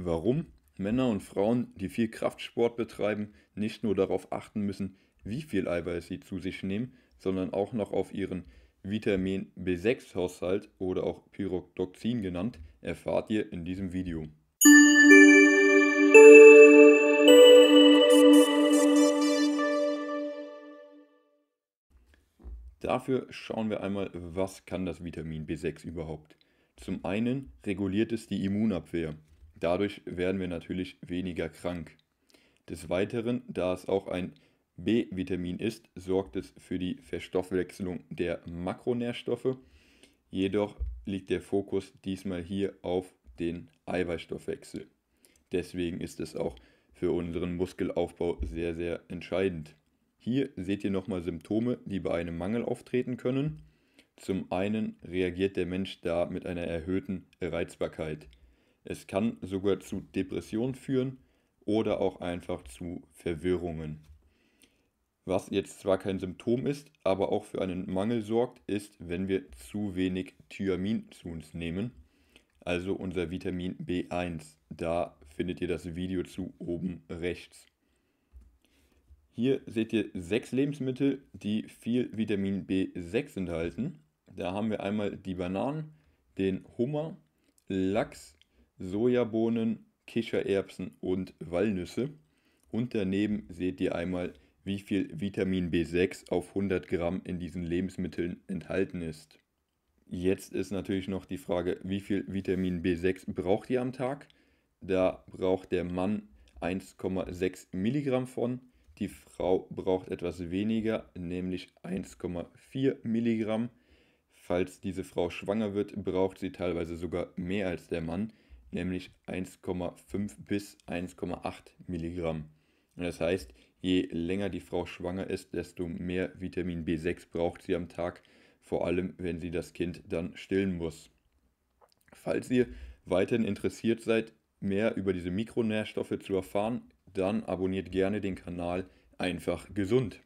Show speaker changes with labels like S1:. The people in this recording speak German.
S1: warum Männer und Frauen, die viel Kraftsport betreiben, nicht nur darauf achten müssen, wie viel Eiweiß sie zu sich nehmen, sondern auch noch auf ihren Vitamin B6-Haushalt oder auch Pyridoxin genannt, erfahrt ihr in diesem Video. Dafür schauen wir einmal, was kann das Vitamin B6 überhaupt? Zum einen reguliert es die Immunabwehr. Dadurch werden wir natürlich weniger krank. Des Weiteren, da es auch ein B-Vitamin ist, sorgt es für die Verstoffwechselung der Makronährstoffe. Jedoch liegt der Fokus diesmal hier auf den Eiweißstoffwechsel. Deswegen ist es auch für unseren Muskelaufbau sehr, sehr entscheidend. Hier seht ihr nochmal Symptome, die bei einem Mangel auftreten können. Zum einen reagiert der Mensch da mit einer erhöhten Reizbarkeit. Es kann sogar zu Depressionen führen oder auch einfach zu Verwirrungen. Was jetzt zwar kein Symptom ist, aber auch für einen Mangel sorgt, ist, wenn wir zu wenig Thiamin zu uns nehmen, also unser Vitamin B1. Da findet ihr das Video zu oben rechts. Hier seht ihr sechs Lebensmittel, die viel Vitamin B6 enthalten. Da haben wir einmal die Bananen, den Hummer, Lachs, Sojabohnen, Kichererbsen und Walnüsse. Und daneben seht ihr einmal, wie viel Vitamin B6 auf 100 Gramm in diesen Lebensmitteln enthalten ist. Jetzt ist natürlich noch die Frage, wie viel Vitamin B6 braucht ihr am Tag? Da braucht der Mann 1,6 Milligramm von, die Frau braucht etwas weniger, nämlich 1,4 Milligramm. Falls diese Frau schwanger wird, braucht sie teilweise sogar mehr als der Mann nämlich 1,5 bis 1,8 Milligramm. Das heißt, je länger die Frau schwanger ist, desto mehr Vitamin B6 braucht sie am Tag, vor allem wenn sie das Kind dann stillen muss. Falls ihr weiterhin interessiert seid, mehr über diese Mikronährstoffe zu erfahren, dann abonniert gerne den Kanal Einfach Gesund.